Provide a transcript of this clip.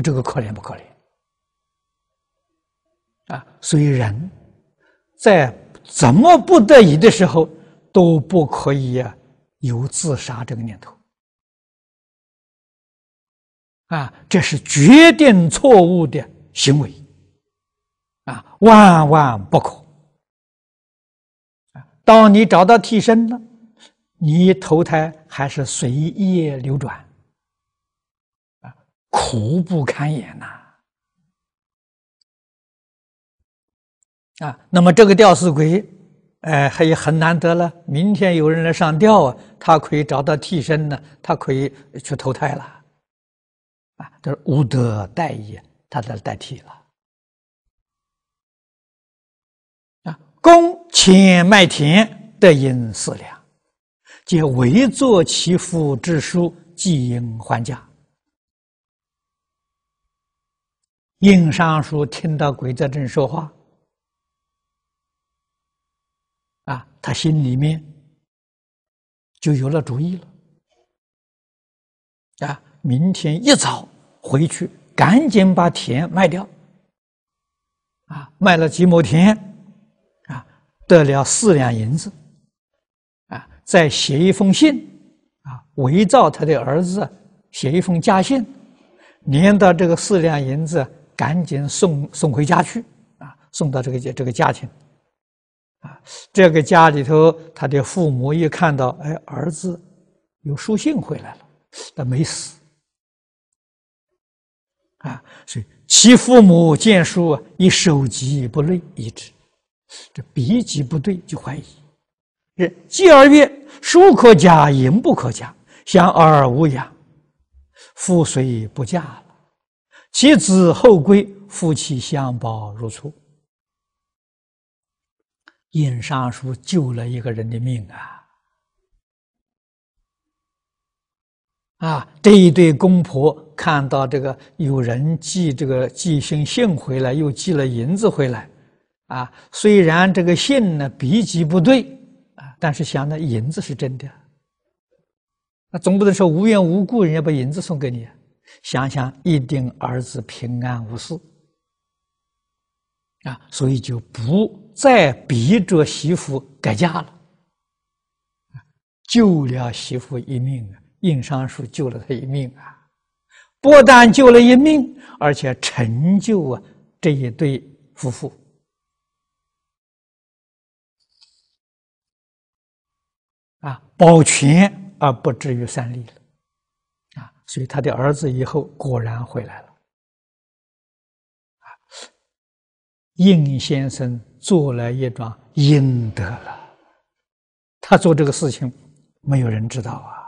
这个可怜不可怜？啊，所以人，在怎么不得已的时候，都不可以有自杀这个念头。啊，这是决定错误的行为。啊，万万不可。当你找到替身了，你投胎还是随意流转？苦不堪言呐！啊，那么这个吊死鬼，哎，还也很难得了。明天有人来上吊啊，他可以找到替身呢，他可以去投胎了。啊，这是无德代也，他的代替了。啊，公请麦田得银四两，皆为作其父之书，即应还价。殷尚书听到鬼子正说话，啊，他心里面就有了主意了，啊，明天一早回去，赶紧把田卖掉，啊，卖了几亩田，啊，得了四两银子，啊，再写一封信，啊，伪造他的儿子写一封家信，连到这个四两银子。赶紧送送回家去啊！送到这个家这个家庭，啊，这个家里头，他的父母一看到，哎，儿子有书信回来了，但没死，啊，所以其父母见书，以手疾不累一纸，这笔迹不对，就怀疑。这继而曰：“书可假，言不可假，相耳无恙，父虽不嫁了。”妻子后归，夫妻相保如初。尹尚书救了一个人的命啊！啊，这一对公婆看到这个有人寄这个寄信信回来，又寄了银子回来，啊，虽然这个信呢笔迹不对啊，但是想那银子是真的，那总不能说无缘无故人家把银子送给你。想想一定儿子平安无事啊，所以就不再逼着媳妇改嫁了。救了媳妇一命啊，硬伤叔救了他一命啊，不但救了一命，而且成就啊这一对夫妇啊，保全而不至于三裂了。所以他的儿子以后果然回来了，应先生做了一桩阴德了，他做这个事情，没有人知道啊。